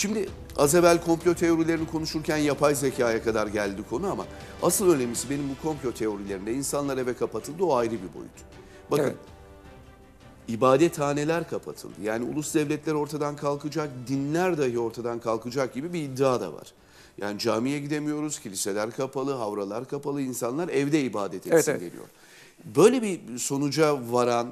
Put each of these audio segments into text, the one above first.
Şimdi az evvel komplo teorilerini konuşurken yapay zekaya kadar geldi konu ama asıl önemlisi benim bu komplo teorilerinde insanlar eve kapatıldı o ayrı bir boyut. Bakın evet. ibadethaneler kapatıldı. Yani ulus devletler ortadan kalkacak, dinler dahi ortadan kalkacak gibi bir iddia da var. Yani camiye gidemiyoruz, kiliseler kapalı, havralar kapalı, insanlar evde ibadet etsin evet, evet. geliyor. Böyle bir sonuca varan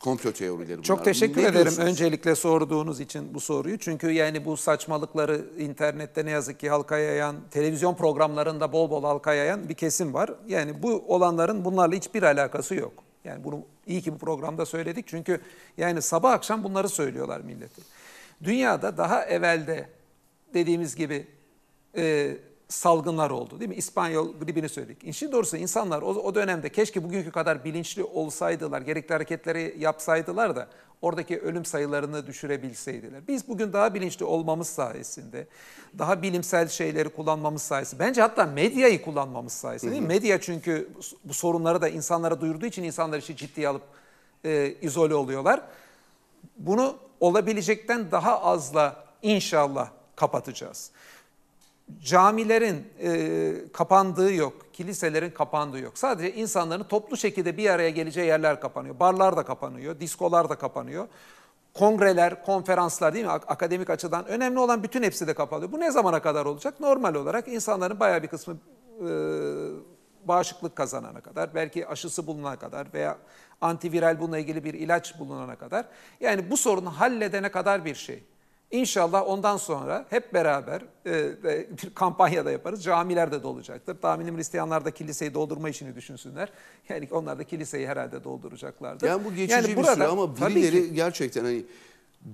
komplo teorileri bunlar. Çok teşekkür ne ederim öncelikle sorduğunuz için bu soruyu. Çünkü yani bu saçmalıkları internette ne yazık ki halka yayan, televizyon programlarında bol bol halka yayan bir kesim var. Yani bu olanların bunlarla hiçbir alakası yok. Yani bunu iyi ki bu programda söyledik. Çünkü yani sabah akşam bunları söylüyorlar millete. Dünyada daha evvelde dediğimiz gibi e, salgınlar oldu değil mi? İspanyol gribini söyledik. İşin e, doğrusu insanlar o, o dönemde keşke bugünkü kadar bilinçli olsaydılar, gerekli hareketleri yapsaydılar da oradaki ölüm sayılarını düşürebilseydiler. Biz bugün daha bilinçli olmamız sayesinde, daha bilimsel şeyleri kullanmamız sayesinde, bence hatta medyayı kullanmamız sayesinde değil mi? Medya çünkü bu sorunları da insanlara duyurduğu için insanlar işi ciddiye alıp e, izole oluyorlar. Bunu olabilecekten daha azla inşallah kapatacağız camilerin e, kapandığı yok, kiliselerin kapandığı yok. Sadece insanların toplu şekilde bir araya geleceği yerler kapanıyor. Barlar da kapanıyor, diskolar da kapanıyor. Kongreler, konferanslar değil mi? Akademik açıdan önemli olan bütün hepsi de kapanıyor. Bu ne zamana kadar olacak? Normal olarak insanların bayağı bir kısmı e, bağışıklık kazanana kadar, belki aşısı bulunana kadar veya antiviral bununla ilgili bir ilaç bulunana kadar. Yani bu sorunu halledene kadar bir şey. İnşallah ondan sonra hep beraber e, bir kampanya da yaparız. Camiler de dolacaktır. Tahminim Hristiyanlar da kiliseyi doldurma işini düşünsünler. Yani onlar da kiliseyi herhalde dolduracaklardır. Yani bu geçici yani bir burada, süre ama birileri ki, gerçekten hani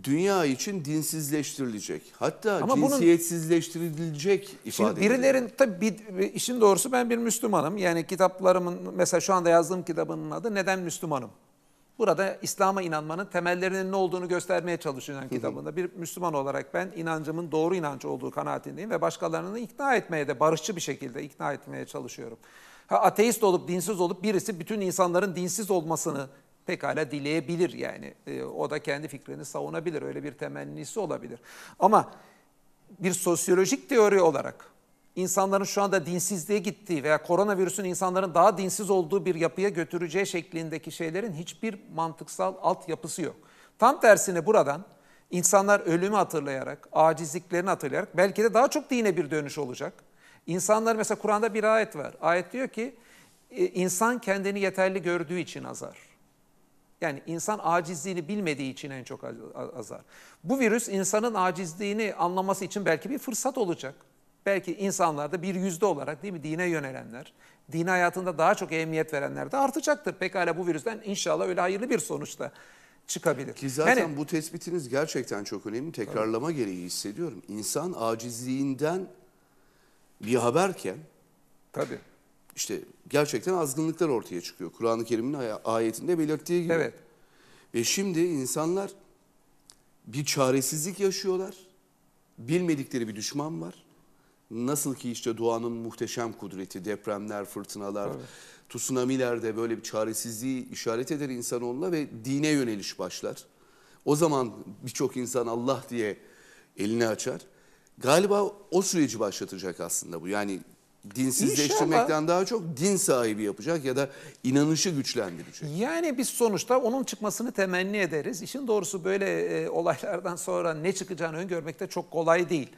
dünya için dinsizleştirilecek. Hatta Ama cinsiyetsizleştirilecek bunun, ifade Şimdi birilerin yani. tabii bir, işin doğrusu ben bir Müslümanım. Yani kitaplarımın mesela şu anda yazdığım kitabının adı Neden Müslümanım? Burada İslam'a inanmanın temellerinin ne olduğunu göstermeye çalışıyorum kitabında. Bir Müslüman olarak ben inancımın doğru inanç olduğu kanaatindeyim ve başkalarını ikna etmeye de barışçı bir şekilde ikna etmeye çalışıyorum. Ha, ateist olup dinsiz olup birisi bütün insanların dinsiz olmasını pekala dileyebilir yani. E, o da kendi fikrini savunabilir. Öyle bir temennisi olabilir. Ama bir sosyolojik teori olarak insanların şu anda dinsizliğe gittiği veya koronavirüsün insanların daha dinsiz olduğu bir yapıya götüreceği şeklindeki şeylerin hiçbir mantıksal altyapısı yok. Tam tersine buradan insanlar ölümü hatırlayarak, acizliklerini hatırlayarak belki de daha çok dine bir dönüş olacak. İnsanlar mesela Kur'an'da bir ayet var. Ayet diyor ki e, insan kendini yeterli gördüğü için azar. Yani insan acizliğini bilmediği için en çok azar. Bu virüs insanın acizliğini anlaması için belki bir fırsat olacak belki insanlarda bir yüzde olarak değil mi dine yönelenler, din hayatında daha çok ehemmiyet verenler de artacaktır. Pekala bu virüsten inşallah öyle hayırlı bir sonuçta çıkabilir. Ki zaten yani, bu tespitiniz gerçekten çok önemli. Tekrarlama tabii. gereği hissediyorum. İnsan acizliğinden bir haberken tabi işte gerçekten azgınlıklar ortaya çıkıyor. Kur'an-ı Kerim'in ayetinde belirttiği gibi. Evet. Ve şimdi insanlar bir çaresizlik yaşıyorlar. Bilmedikleri bir düşman var. Nasıl ki işte doğanın muhteşem kudreti, depremler, fırtınalar, evet. de böyle bir çaresizliği işaret eder insanoğluna ve dine yöneliş başlar. O zaman birçok insan Allah diye elini açar. Galiba o süreci başlatacak aslında bu. Yani dinsizleştirmekten İnşallah. daha çok din sahibi yapacak ya da inanışı güçlendirecek. Yani biz sonuçta onun çıkmasını temenni ederiz. İşin doğrusu böyle e, olaylardan sonra ne çıkacağını öngörmek de çok kolay değil.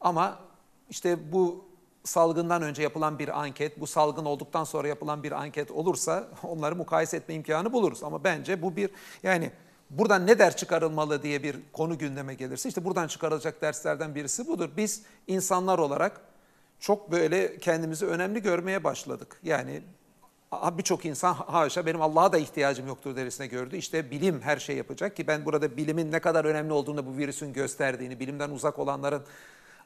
Ama işte bu salgından önce yapılan bir anket, bu salgın olduktan sonra yapılan bir anket olursa onları mukayese etme imkanı buluruz. Ama bence bu bir yani buradan ne der çıkarılmalı diye bir konu gündeme gelirse işte buradan çıkarılacak derslerden birisi budur. Biz insanlar olarak çok böyle kendimizi önemli görmeye başladık. Yani birçok insan haşa benim Allah'a da ihtiyacım yoktur derisine gördü. İşte bilim her şey yapacak ki ben burada bilimin ne kadar önemli olduğunu bu virüsün gösterdiğini, bilimden uzak olanların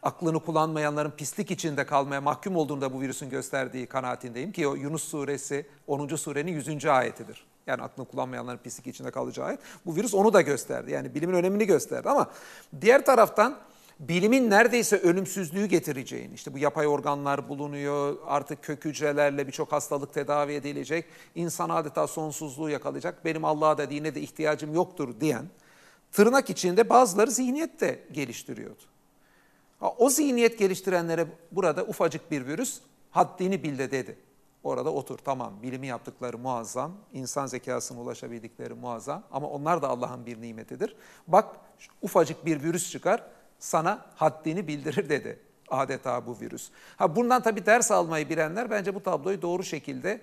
aklını kullanmayanların pislik içinde kalmaya mahkum olduğunda bu virüsün gösterdiği kanaatindeyim ki o Yunus suresi 10. surenin 100. ayetidir. Yani aklını kullanmayanların pislik içinde kalacağı ayet. Bu virüs onu da gösterdi. Yani bilimin önemini gösterdi ama diğer taraftan bilimin neredeyse ölümsüzlüğü getireceğini, işte bu yapay organlar bulunuyor, artık kök hücrelerle birçok hastalık tedavi edilecek, insan adeta sonsuzluğu yakalayacak, benim Allah'a da dine de ihtiyacım yoktur diyen, tırnak içinde bazıları zihniyet de geliştiriyordu. O zihniyet geliştirenlere burada ufacık bir virüs haddini bildi dedi. Orada otur tamam bilimi yaptıkları muazzam, insan zekasına ulaşabildikleri muazzam ama onlar da Allah'ın bir nimetidir. Bak ufacık bir virüs çıkar sana haddini bildirir dedi adeta bu virüs. Ha bundan tabi ders almayı bilenler bence bu tabloyu doğru şekilde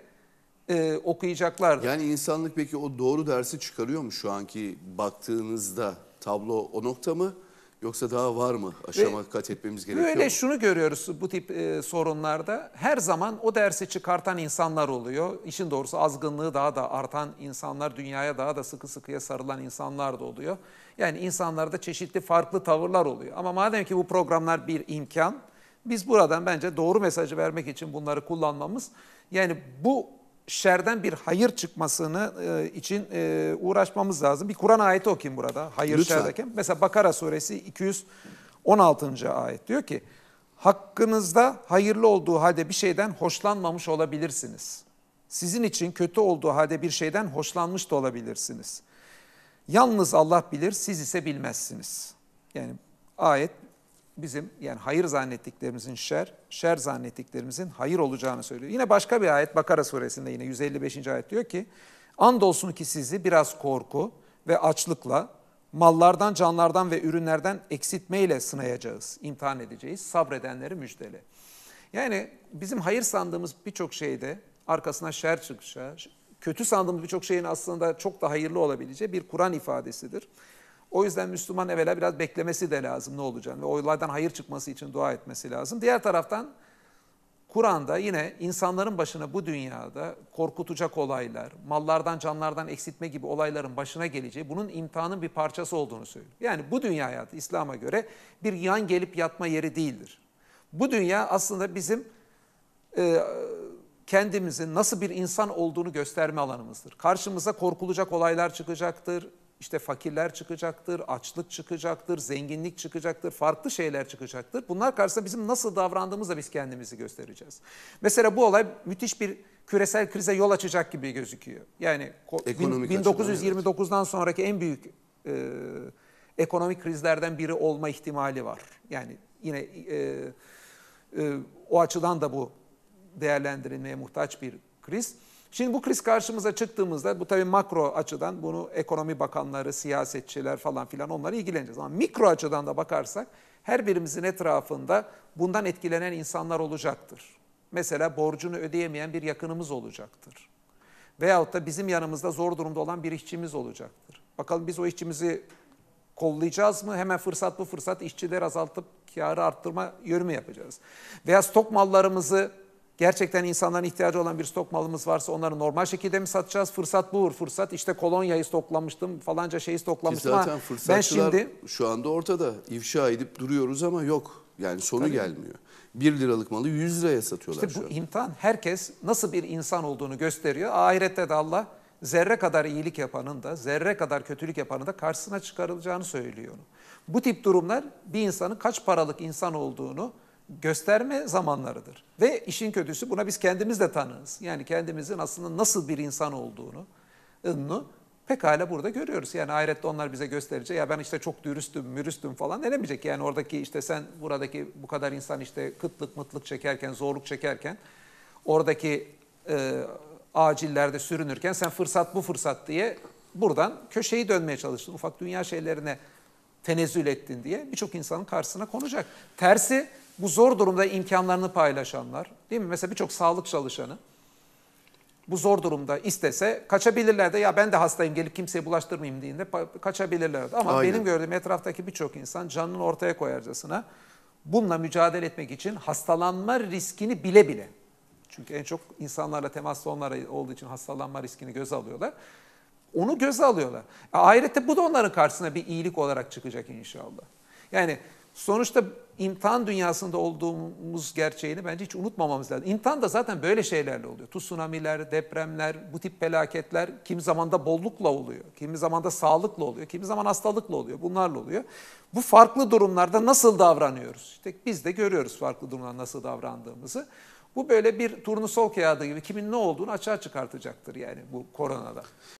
e, okuyacaklardır. Yani insanlık peki o doğru dersi çıkarıyor mu şu anki baktığınızda tablo o nokta mı? Yoksa daha var mı aşama Ve kat etmemiz gerekiyor Böyle mu? şunu görüyoruz bu tip e, sorunlarda. Her zaman o dersi çıkartan insanlar oluyor. İşin doğrusu azgınlığı daha da artan insanlar, dünyaya daha da sıkı sıkıya sarılan insanlar da oluyor. Yani insanlarda çeşitli farklı tavırlar oluyor. Ama madem ki bu programlar bir imkan, biz buradan bence doğru mesajı vermek için bunları kullanmamız, yani bu şerden bir hayır çıkmasını e, için e, uğraşmamız lazım. Bir Kur'an ayeti okuyayım burada. Hayır Lütfen. şerdeki. Mesela Bakara suresi 216. ayet diyor ki hakkınızda hayırlı olduğu halde bir şeyden hoşlanmamış olabilirsiniz. Sizin için kötü olduğu halde bir şeyden hoşlanmış da olabilirsiniz. Yalnız Allah bilir, siz ise bilmezsiniz. Yani ayet bizim yani hayır zannettiklerimizin şer, şer zannettiklerimizin hayır olacağını söylüyor. Yine başka bir ayet Bakara suresinde yine 155. ayet diyor ki Andolsun ki sizi biraz korku ve açlıkla mallardan, canlardan ve ürünlerden eksiltmeyle sınayacağız, imtihan edeceğiz, sabredenleri müjdele. Yani bizim hayır sandığımız birçok şeyde arkasına şer çıkışa, kötü sandığımız birçok şeyin aslında çok da hayırlı olabileceği bir Kur'an ifadesidir. O yüzden Müslüman evvela biraz beklemesi de lazım ne olacağını ve olaydan hayır çıkması için dua etmesi lazım. Diğer taraftan Kur'an'da yine insanların başına bu dünyada korkutacak olaylar, mallardan canlardan eksiltme gibi olayların başına geleceği bunun imtihanın bir parçası olduğunu söylüyor. Yani bu dünya hayatı İslam'a göre bir yan gelip yatma yeri değildir. Bu dünya aslında bizim e, kendimizin nasıl bir insan olduğunu gösterme alanımızdır. Karşımıza korkulacak olaylar çıkacaktır, işte fakirler çıkacaktır, açlık çıkacaktır, zenginlik çıkacaktır, farklı şeyler çıkacaktır. Bunlar karşısında bizim nasıl davrandığımızla biz kendimizi göstereceğiz. Mesela bu olay müthiş bir küresel krize yol açacak gibi gözüküyor. Yani Ekonomik 1929'dan sonraki en büyük e, ekonomik krizlerden biri olma ihtimali var. Yani yine e, e, o açıdan da bu değerlendirilmeye muhtaç bir kriz. Şimdi bu kriz karşımıza çıktığımızda bu tabii makro açıdan bunu ekonomi bakanları, siyasetçiler falan filan onlara ilgileneceğiz. Ama mikro açıdan da bakarsak her birimizin etrafında bundan etkilenen insanlar olacaktır. Mesela borcunu ödeyemeyen bir yakınımız olacaktır. Veyahut da bizim yanımızda zor durumda olan bir işçimiz olacaktır. Bakalım biz o işçimizi kollayacağız mı? Hemen fırsat bu fırsat işçileri azaltıp karı arttırma yönü mü yapacağız? Veya stok mallarımızı Gerçekten insanların ihtiyacı olan bir stok malımız varsa onları normal şekilde mi satacağız? Fırsat budur. Fırsat işte kolonyayı stoklamıştım, falanca şeyi stoklamıştım. zaten ama ben şimdi şu anda ortada. ifşa edip duruyoruz ama yok. Yani sonu Tabii. gelmiyor. 1 liralık malı 100 liraya satıyorlar işte bu şu imtihan herkes nasıl bir insan olduğunu gösteriyor. Ahirette de Allah zerre kadar iyilik yapanın da zerre kadar kötülük yapanın da karşısına çıkarılacağını söylüyor. Bu tip durumlar bir insanın kaç paralık insan olduğunu gösterme zamanlarıdır. Ve işin kötüsü buna biz kendimiz de tanığız. Yani kendimizin aslında nasıl bir insan olduğunu, ınnu pekala burada görüyoruz. Yani ahirette onlar bize gösterecek. Ya ben işte çok dürüstüm, mürüstüm falan denemeyecek. Yani oradaki işte sen buradaki bu kadar insan işte kıtlık mıtlık çekerken, zorluk çekerken, oradaki e, acillerde sürünürken sen fırsat bu fırsat diye buradan köşeyi dönmeye çalıştın. Ufak dünya şeylerine tenezzül ettin diye birçok insanın karşısına konacak. Tersi bu zor durumda imkanlarını paylaşanlar, değil mi? Mesela birçok sağlık çalışanı bu zor durumda istese kaçabilirler de ya ben de hastayım gelip kimseye bulaştırmayayım diye kaçabilirler de. Ama Aynen. benim gördüğüm etraftaki birçok insan canını ortaya koyarcasına bununla mücadele etmek için hastalanma riskini bile bile çünkü en çok insanlarla temaslı onlara olduğu için hastalanma riskini göze alıyorlar. Onu göze alıyorlar. E, bu da onların karşısına bir iyilik olarak çıkacak inşallah. Yani sonuçta imtihan dünyasında olduğumuz gerçeğini bence hiç unutmamamız lazım. İmtihan da zaten böyle şeylerle oluyor. Tsunamiler, depremler, bu tip felaketler kimi zamanda bollukla oluyor, kimi zamanda sağlıkla oluyor, kimi zaman hastalıkla oluyor, bunlarla oluyor. Bu farklı durumlarda nasıl davranıyoruz? İşte biz de görüyoruz farklı durumlarda nasıl davrandığımızı. Bu böyle bir turnusol kağıdı gibi kimin ne olduğunu açığa çıkartacaktır yani bu koronada.